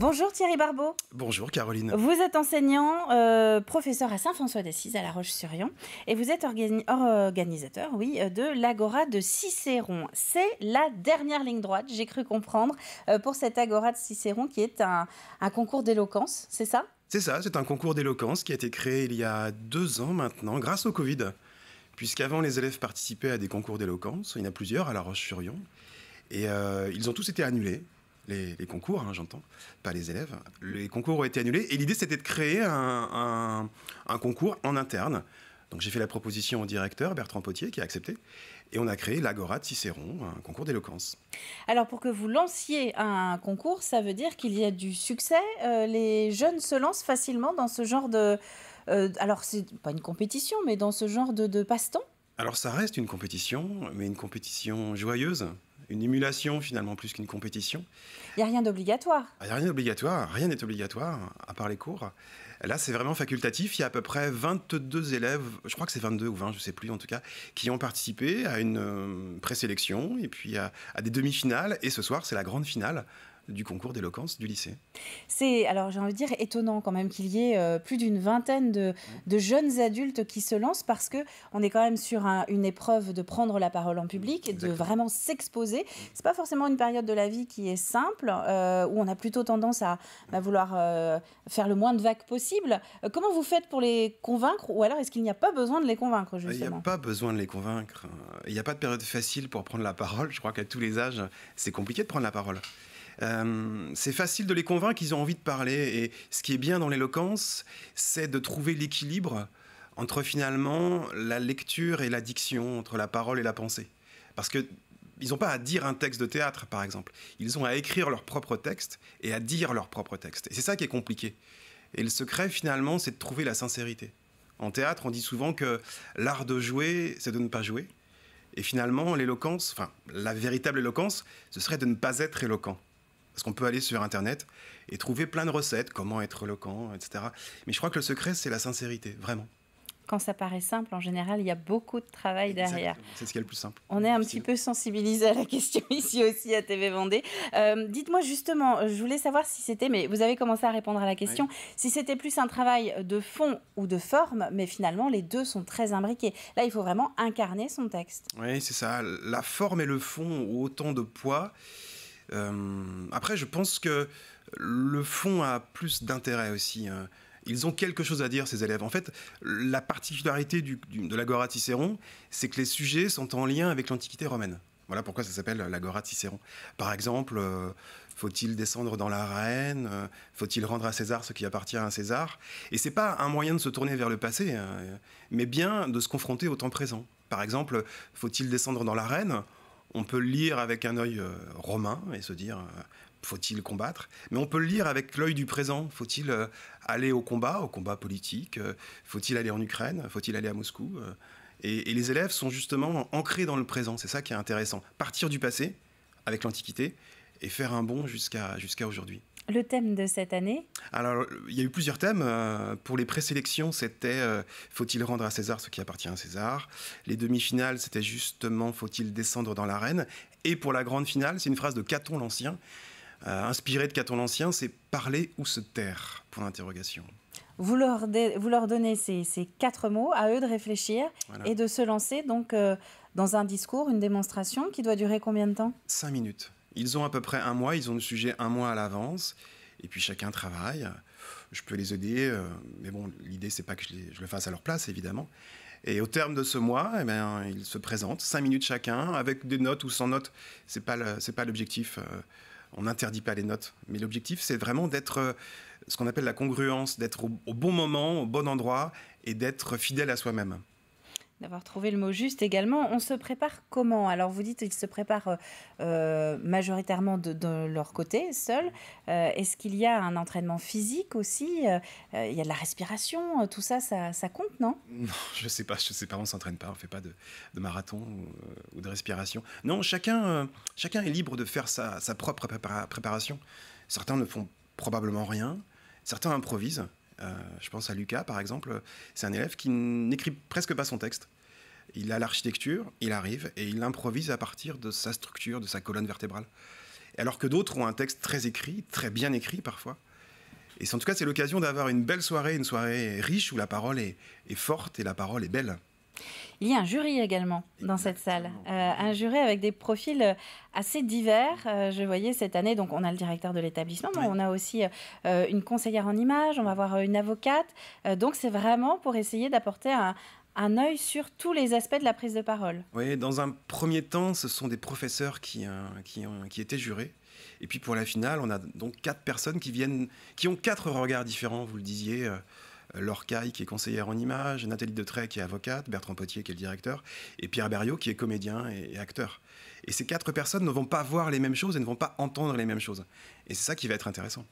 Bonjour Thierry Barbeau. Bonjour Caroline. Vous êtes enseignant, euh, professeur à Saint-François d'Assise à La Roche-sur-Yon et vous êtes organisateur oui, euh, de l'Agora de Cicéron. C'est la dernière ligne droite, j'ai cru comprendre, euh, pour cette Agora de Cicéron qui est un, concours d'éloquence, c'est ça C'est ça, c'est un concours d'éloquence qui a été créé il y a deux ans maintenant grâce au Covid. Puisqu'avant les élèves participaient à des concours d'éloquence, il y en a plusieurs à La Roche-sur-Yon, et ils ont tous été annulés les, concours, hein, j'entends, pas les élèves. Les concours ont été annulés et l'idée c'était de créer un, concours en interne. Donc j'ai fait la proposition au directeur Bertrand Potier qui a accepté et on a créé l'Agora de Cicéron, un concours d'éloquence. Alors pour que vous lanciez un concours, ça veut dire qu'il y a du succès. Euh, les jeunes se lancent facilement dans ce genre de... Euh, alors c'est pas une compétition, mais dans ce genre de, de passe-temps Alors ça reste une compétition, mais une compétition joyeuse une émulation finalement plus qu'une compétition. Il n'y a rien d'obligatoire. Ah, il n'y a rien d'obligatoire, rien n'est obligatoire, à part les cours. Là, c'est vraiment facultatif. Il y a à peu près 22 élèves, je crois que c'est 22 ou 20, je ne sais plus en tout cas, qui ont participé à une euh, présélection et puis à, à des demi-finales. Et ce soir, c'est la grande finale du concours d'éloquence du lycée. C'est, alors j'ai envie de dire, étonnant quand même qu'il y ait euh, plus d'une vingtaine de, jeunes adultes qui se lancent parce que on est quand même sur une épreuve de prendre la parole en public, et de vraiment s'exposer. C'est pas forcément une période de la vie qui est simple, euh, où on a plutôt tendance à, vouloir euh, faire le moins de vagues possible. comment vous faites pour les convaincre ou alors est-ce qu'il n'y a pas besoin de les convaincre justement Il n'y a pas besoin de les convaincre. Il n'y a pas de période facile pour prendre la parole. Je crois qu'à tous les âges, c'est compliqué de prendre la parole. Euh, c'est facile de les convaincre, qu'ils ont envie de parler. Et ce qui est bien dans l'éloquence, c'est de trouver l'équilibre entre finalement la lecture et la diction, entre la parole et la pensée. Parce qu'ils n'ont pas à dire un texte de théâtre, par exemple. Ils ont à écrire leur propre texte et à dire leur propre texte. Et c'est ça qui est compliqué. Et le secret, finalement, c'est de trouver la sincérité. En théâtre, on dit souvent que l'art de jouer, c'est de ne pas jouer. Et finalement, l'éloquence, enfin, la véritable éloquence, ce serait de ne pas être éloquent. Parce qu'on peut aller sur Internet et trouver plein de recettes, comment être éloquent, etc. Mais je crois que le secret, c'est la sincérité, vraiment. Quand ça paraît simple, en général, il y a beaucoup de travail derrière. C'est ce qui est le plus simple. On est un petit peu sensibilisé à la question ici aussi à TV Vendée. Euh, dites-moi justement, euh, je voulais savoir si c'était, mais vous avez commencé à répondre à la question, si c'était plus un travail de fond ou de forme, mais finalement les deux sont très imbriqués. Là, il faut vraiment incarner son texte. Oui, c'est ça. La forme et le fond ont autant de poids euh, après, je pense que le fond a plus d'intérêt aussi. Hein. Ils ont quelque chose à dire, ces élèves. En fait, la particularité du, de l'Agora Cicéron, c'est que les sujets sont en lien avec l'Antiquité romaine. Voilà pourquoi ça s'appelle l'Agora Cicéron. Par exemple, euh, faut-il descendre dans l'arène reine euh, Faut-il rendre à César ce qui appartient à César Et c'est pas un moyen de se tourner vers le passé, hein, mais bien de se confronter au temps présent. Par exemple, faut-il descendre dans l'arène on peut le lire avec un œil euh, romain et se dire euh, faut-il combattre Mais on peut le lire avec l'œil du présent. Faut-il euh, aller au combat, au combat politique Faut-il aller en Ukraine Faut-il aller à Moscou et, les élèves sont justement ancrés dans le présent. C'est ça qui est intéressant. Partir du passé avec l'Antiquité et faire un bond jusqu'à aujourd'hui. Le thème de cette année Alors, il y a eu plusieurs thèmes. Euh, pour les présélections, c'était euh, Faut-il rendre à César ce qui appartient à César Les demi-finales, c'était justement Faut-il descendre dans l'arène Et pour la grande finale, c'est une phrase de Caton l'Ancien. Euh, inspirée inspiré de Caton l'Ancien, c'est Parler ou se taire Pour l'interrogation. Vous leur, vous donnez ces, quatre mots, à eux de réfléchir et de se lancer donc dans un discours, une démonstration qui doit durer combien de temps Cinq minutes. Ils ont à peu près un mois, ils ont le sujet un mois à l'avance, et puis chacun travaille. Je peux les aider, euh, mais bon, l'idée, c'est pas que je, le fasse à leur place, évidemment. Et au terme de ce mois, eh bien, ils se présentent, cinq minutes chacun, avec des notes ou sans notes. Ce n'est pas l'objectif. Euh, on n'interdit pas les notes, mais l'objectif, c'est vraiment d'être euh, ce qu'on appelle la congruence, d'être au bon moment, au bon endroit, et d'être fidèle à soi-même d'avoir trouvé le mot juste également. On se prépare comment Alors vous dites qu'ils se préparent euh, euh, majoritairement de, leur côté, seuls. Euh, est-ce qu'il y a un entraînement physique aussi Il y a de la respiration, tout ça, ça, compte, non Non, je ne sais pas, je sais pas, on ne s'entraîne pas, on ne fait pas de, marathon ou, de respiration. Non, chacun, chacun est libre de faire sa propre préparation. Certains ne font probablement rien, certains improvisent. Euh, je pense à Lucas, par exemple. C'est un élève qui n'écrit presque pas son texte. Il a l'architecture, il arrive et il improvise à partir de sa structure, de sa colonne vertébrale. Alors que d'autres ont un texte très écrit, très bien écrit parfois. Et en tout cas, c'est l'occasion d'avoir une belle soirée, une soirée riche où la parole est forte et la parole est belle. Il y a un jury également dans cette salle. Euh, un jury avec des profils euh, assez divers. Euh, je voyais cette année, donc on a le directeur de l'établissement, mais on a aussi une conseillère en images, on va avoir une avocate. donc c'est vraiment pour essayer d'apporter un, un œil sur tous les aspects de la prise de parole. Oui, dans un premier temps, ce sont des professeurs qui, qui, qui étaient jurés. Et puis pour la finale, on a donc quatre personnes qui viennent, qui ont quatre regards différents, vous le disiez. Lorcaille, qui est conseillère en images, Nathalie Trey qui est avocate, Bertrand Potier, qui est le directeur, et Pierre Berriot, qui est comédien et, acteur. Et ces quatre personnes ne vont pas voir les mêmes choses et ne vont pas entendre les mêmes choses. Et c'est ça qui va être intéressant.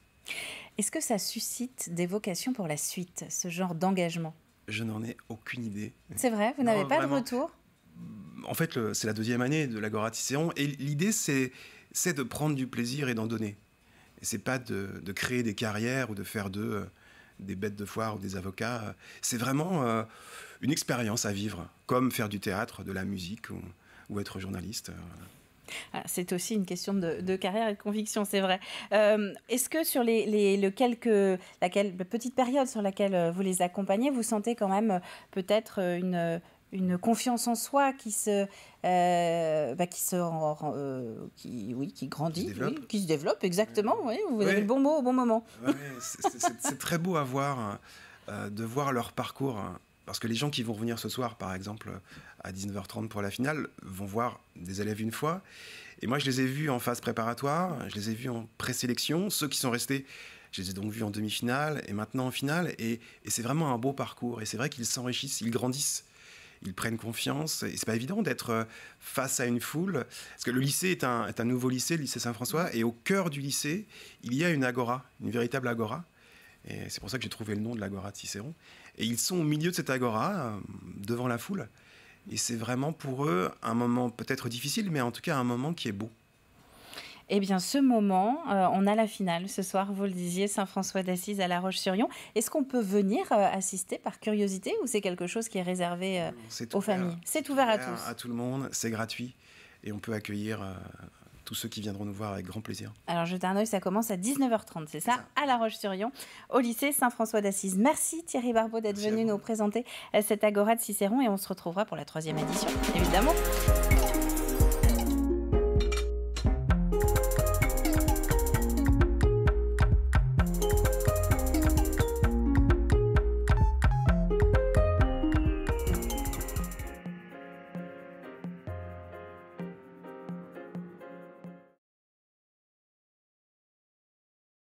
Est-ce que ça suscite des vocations pour la suite, ce genre d'engagement Je n'en ai aucune idée. C'est vrai, vous n'avez pas de retour En fait, c'est la deuxième année de l'Agora et l'idée, c'est de prendre du plaisir et d'en donner. Et n'est pas de, de, créer des carrières ou de faire d'eux euh, des bêtes de foire ou des avocats. Euh, c'est vraiment euh, une expérience à vivre, comme faire du théâtre, de la musique ou, être journaliste. Euh. Ah, c'est aussi une question de, carrière et de conviction, c'est vrai. Est-ce que sur les, quelques, la petite période sur laquelle vous les accompagnez, vous sentez quand même peut-être une, une confiance en soi qui se, euh, bah, qui se, euh, qui, oui, qui grandit, qui se développe, exactement. vous avez le bon mot au bon moment. c'est très beau à voir, euh, de voir leur parcours. Hein. Parce que les gens qui vont revenir ce soir, par exemple, à 19h30 pour la finale, vont voir des élèves une fois. Et moi, je les ai vus en phase préparatoire, je les ai vus en présélection. Ceux qui sont restés, je les ai donc vus en demi-finale et maintenant en finale. et c'est vraiment un beau parcours. Et c'est vrai qu'ils s'enrichissent, ils grandissent ils prennent confiance. Et c'est pas évident d'être euh, face à une foule. Parce que le lycée est un, est un nouveau lycée, le lycée Saint-François. Et au cœur du lycée, il y a une agora, une véritable agora. Et c'est pour ça que j'ai trouvé le nom de l'agora de Cicéron. Et ils sont au milieu de cette agora, euh, devant la foule. Et c'est vraiment pour eux un moment peut-être difficile, mais en tout cas un moment qui est beau. Eh bien, ce moment, euh, on a la finale ce soir, vous le disiez, Saint-François d'Assise à La Roche-sur-Yon. Est-ce qu'on peut venir euh, assister par curiosité ou c'est quelque chose qui est réservé euh, aux familles C'est ouvert, à À tout le monde, c'est gratuit et on peut accueillir tous ceux qui viendront nous voir avec grand plaisir. Alors jetez un oeil, ça commence à 19h30, c'est ça, À La Roche-sur-Yon, au lycée Saint-François d'Assise. Merci Thierry Barbeau d'être venu nous présenter cette agora de Cicéron et on se retrouvera pour la troisième édition, évidemment.